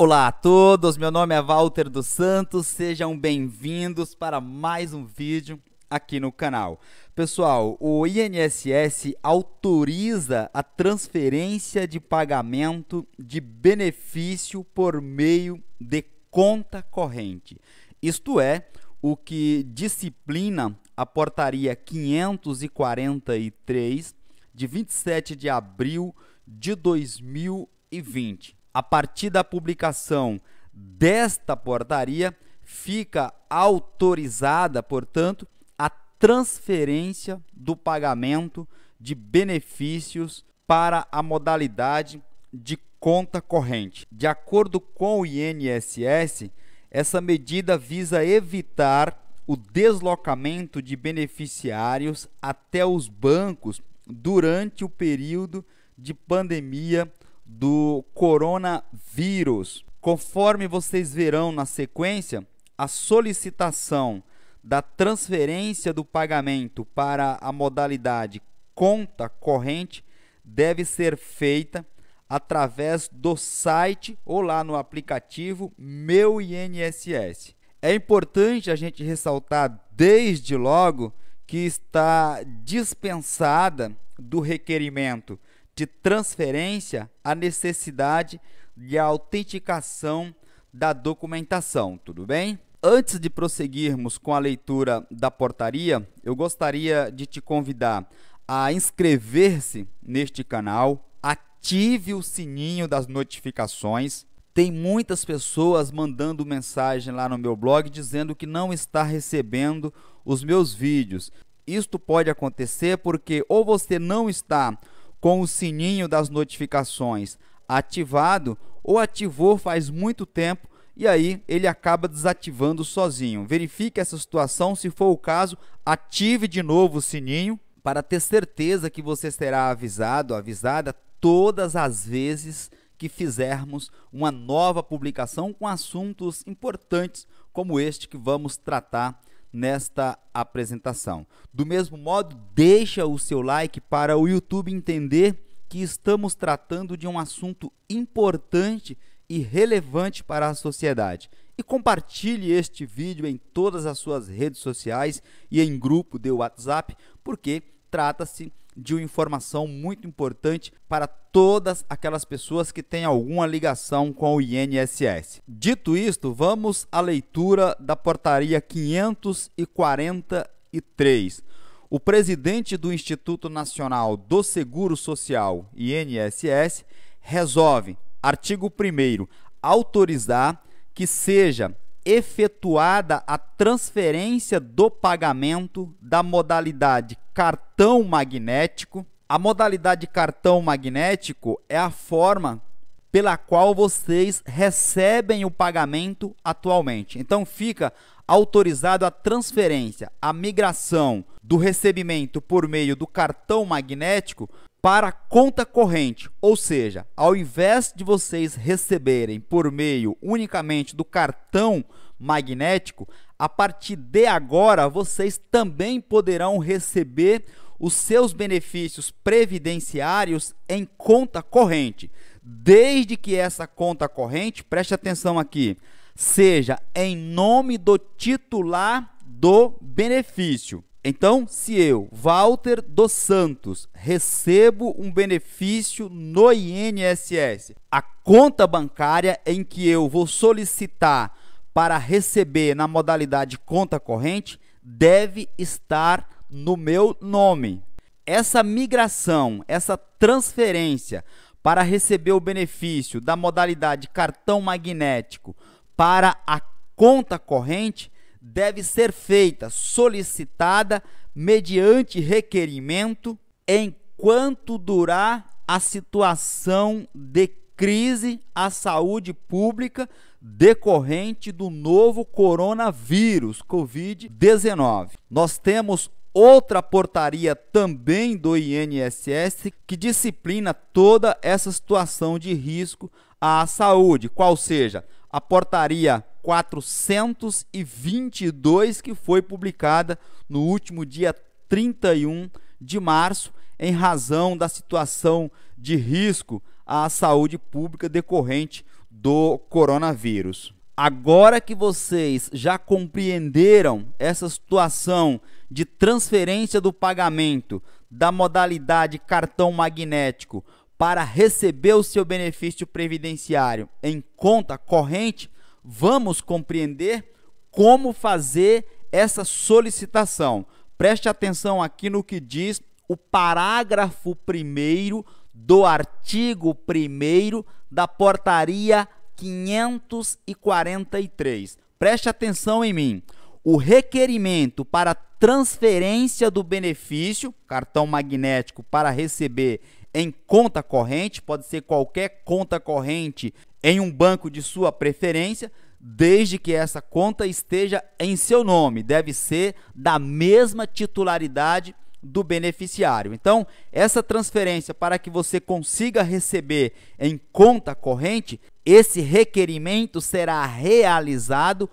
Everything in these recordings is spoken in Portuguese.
Olá a todos, meu nome é Walter dos Santos, sejam bem-vindos para mais um vídeo aqui no canal. Pessoal, o INSS autoriza a transferência de pagamento de benefício por meio de conta corrente. Isto é o que disciplina a portaria 543 de 27 de abril de 2020. A partir da publicação desta portaria, fica autorizada, portanto, a transferência do pagamento de benefícios para a modalidade de conta corrente. De acordo com o INSS, essa medida visa evitar o deslocamento de beneficiários até os bancos durante o período de pandemia do coronavírus. Conforme vocês verão na sequência, a solicitação da transferência do pagamento para a modalidade conta corrente deve ser feita através do site ou lá no aplicativo Meu INSS. É importante a gente ressaltar desde logo que está dispensada do requerimento de transferência a necessidade de autenticação da documentação, tudo bem? Antes de prosseguirmos com a leitura da portaria, eu gostaria de te convidar a inscrever-se neste canal, ative o sininho das notificações. Tem muitas pessoas mandando mensagem lá no meu blog dizendo que não está recebendo os meus vídeos. Isto pode acontecer porque ou você não está com o sininho das notificações ativado ou ativou faz muito tempo e aí ele acaba desativando sozinho. Verifique essa situação, se for o caso, ative de novo o sininho para ter certeza que você será avisado, avisada todas as vezes que fizermos uma nova publicação com assuntos importantes como este que vamos tratar nesta apresentação. Do mesmo modo, deixa o seu like para o YouTube entender que estamos tratando de um assunto importante e relevante para a sociedade. E compartilhe este vídeo em todas as suas redes sociais e em grupo de WhatsApp, porque trata-se de uma informação muito importante para todas aquelas pessoas que têm alguma ligação com o INSS. Dito isto, vamos à leitura da portaria 543. O presidente do Instituto Nacional do Seguro Social, INSS, resolve, artigo 1 autorizar que seja efetuada a transferência do pagamento da modalidade cartão magnético. A modalidade cartão magnético é a forma pela qual vocês recebem o pagamento atualmente. Então fica autorizado a transferência, a migração do recebimento por meio do cartão magnético para a conta corrente, ou seja, ao invés de vocês receberem por meio unicamente do cartão magnético, a partir de agora vocês também poderão receber os seus benefícios previdenciários em conta corrente, desde que essa conta corrente, preste atenção aqui, seja em nome do titular do benefício. Então, se eu, Walter dos Santos, recebo um benefício no INSS, a conta bancária em que eu vou solicitar para receber na modalidade conta corrente deve estar no meu nome. Essa migração, essa transferência para receber o benefício da modalidade cartão magnético para a conta corrente deve ser feita, solicitada mediante requerimento, enquanto durar a situação de crise à saúde pública decorrente do novo coronavírus, Covid-19. Nós temos outra portaria também do INSS que disciplina toda essa situação de risco à saúde, qual seja a portaria 422, que foi publicada no último dia 31 de março, em razão da situação de risco à saúde pública decorrente do coronavírus. Agora que vocês já compreenderam essa situação de transferência do pagamento da modalidade cartão magnético para receber o seu benefício previdenciário em conta corrente, vamos compreender como fazer essa solicitação. Preste atenção aqui no que diz o parágrafo 1 do artigo 1 da portaria 543. Preste atenção em mim. O requerimento para transferência do benefício, cartão magnético para receber em conta corrente, pode ser qualquer conta corrente em um banco de sua preferência, desde que essa conta esteja em seu nome, deve ser da mesma titularidade do beneficiário. Então, essa transferência para que você consiga receber em conta corrente, esse requerimento será realizado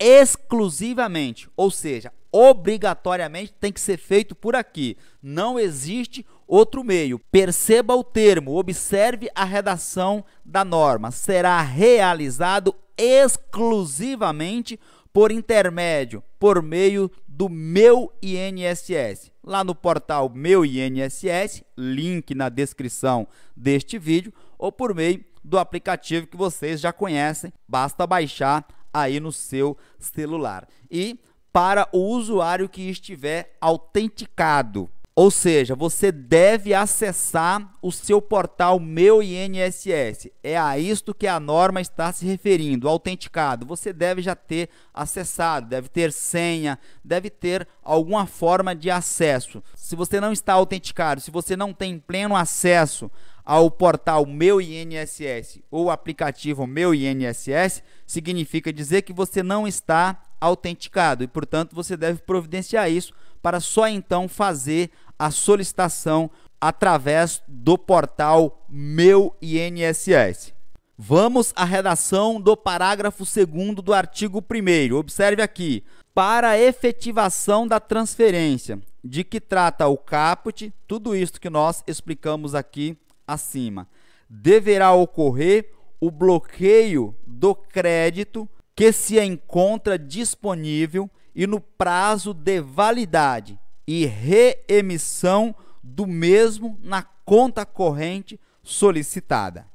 exclusivamente, ou seja, obrigatoriamente tem que ser feito por aqui. Não existe outro meio. Perceba o termo, observe a redação da norma. Será realizado exclusivamente por intermédio, por meio do meu INSS. Lá no portal Meu INSS, link na descrição deste vídeo, ou por meio do aplicativo que vocês já conhecem, basta baixar aí no seu celular. E para o usuário que estiver autenticado. Ou seja, você deve acessar o seu portal Meu INSS. É a isto que a norma está se referindo, autenticado. Você deve já ter acessado, deve ter senha, deve ter alguma forma de acesso. Se você não está autenticado, se você não tem pleno acesso ao portal Meu INSS ou aplicativo Meu INSS, significa dizer que você não está autenticado e, portanto, você deve providenciar isso para só então fazer a solicitação através do portal Meu INSS. Vamos à redação do parágrafo 2 do artigo 1. Observe aqui: para a efetivação da transferência, de que trata o caput, tudo isso que nós explicamos aqui acima, deverá ocorrer o bloqueio do crédito que se encontra disponível e no prazo de validade e reemissão do mesmo na conta corrente solicitada.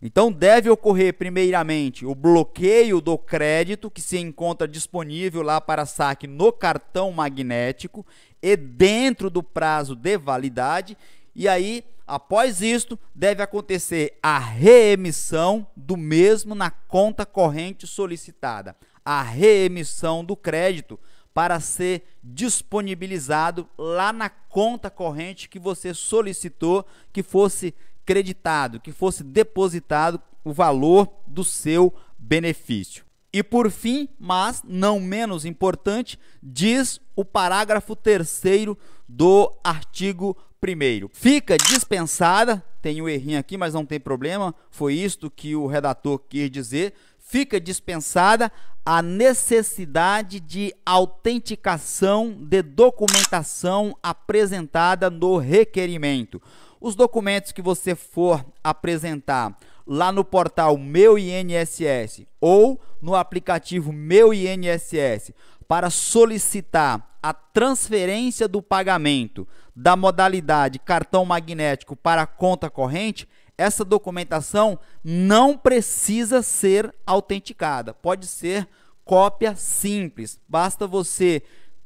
Então deve ocorrer primeiramente o bloqueio do crédito que se encontra disponível lá para saque no cartão magnético e dentro do prazo de validade e aí, após isto, deve acontecer a reemissão do mesmo na conta corrente solicitada, a reemissão do crédito para ser disponibilizado lá na conta corrente que você solicitou que fosse creditado, que fosse depositado o valor do seu benefício. E por fim, mas não menos importante, diz o parágrafo terceiro do artigo primeiro. Fica dispensada, tem um errinho aqui, mas não tem problema, foi isto que o redator quis dizer. Fica dispensada a necessidade de autenticação de documentação apresentada no requerimento. Os documentos que você for apresentar lá no portal Meu INSS ou no aplicativo Meu INSS para solicitar a transferência do pagamento da modalidade cartão magnético para conta corrente, essa documentação não precisa ser autenticada. Pode ser cópia simples. Basta você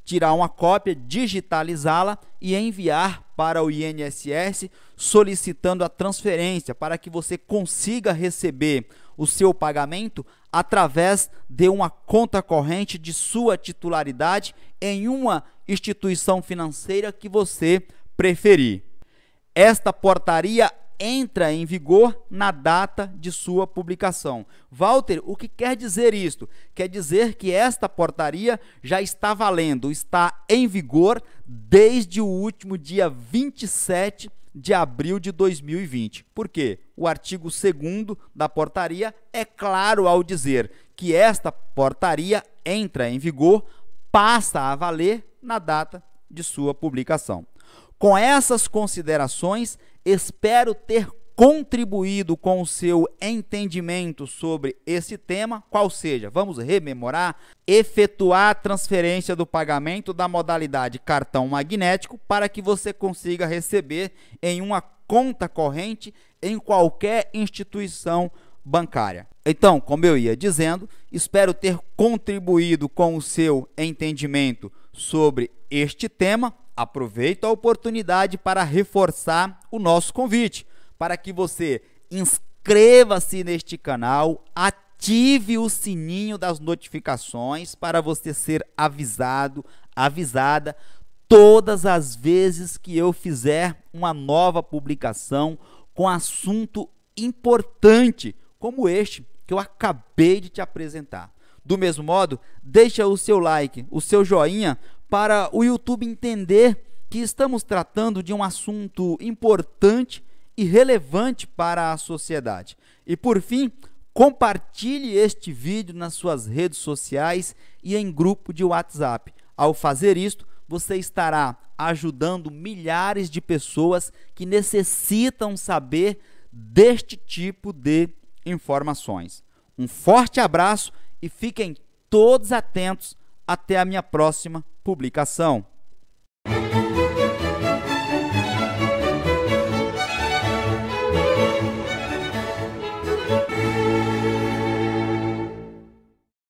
tirar uma cópia, digitalizá-la e enviar para o INSS solicitando a transferência para que você consiga receber o seu pagamento através de uma conta corrente de sua titularidade em uma instituição financeira que você preferir. Esta portaria entra em vigor na data de sua publicação. Walter, o que quer dizer isto? Quer dizer que esta portaria já está valendo, está em vigor desde o último dia 27 de abril de 2020. Por quê? O artigo 2 da portaria é claro ao dizer que esta portaria entra em vigor, passa a valer na data de sua publicação. Com essas considerações, Espero ter contribuído com o seu entendimento sobre esse tema, qual seja, vamos rememorar, efetuar a transferência do pagamento da modalidade cartão magnético para que você consiga receber em uma conta corrente em qualquer instituição bancária. Então, como eu ia dizendo, espero ter contribuído com o seu entendimento sobre este tema aproveito a oportunidade para reforçar o nosso convite para que você inscreva-se neste canal, ative o sininho das notificações para você ser avisado, avisada todas as vezes que eu fizer uma nova publicação com assunto importante como este que eu acabei de te apresentar. Do mesmo modo, deixa o seu like, o seu joinha para o YouTube entender que estamos tratando de um assunto importante e relevante para a sociedade. E por fim, compartilhe este vídeo nas suas redes sociais e em grupo de WhatsApp. Ao fazer isto, você estará ajudando milhares de pessoas que necessitam saber deste tipo de informações. Um forte abraço e fiquem todos atentos até a minha próxima publicação.